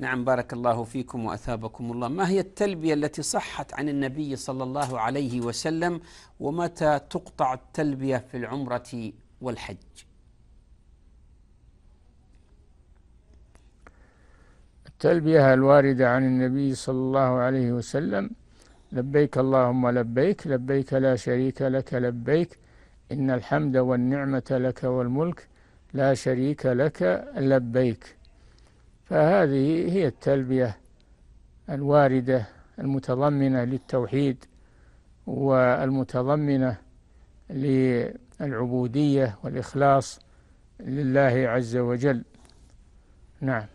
نعم بارك الله فيكم واثابكم الله، ما هي التلبيه التي صحت عن النبي صلى الله عليه وسلم ومتى تقطع التلبيه في العمره والحج؟ التلبيه الوارده عن النبي صلى الله عليه وسلم لبيك اللهم لبيك لبيك لا شريك لك لبيك ان الحمد والنعمه لك والملك لا شريك لك لبيك فهذه هي التلبية الواردة المتضمنة للتوحيد والمتضمنة للعبودية والإخلاص لله عز وجل نعم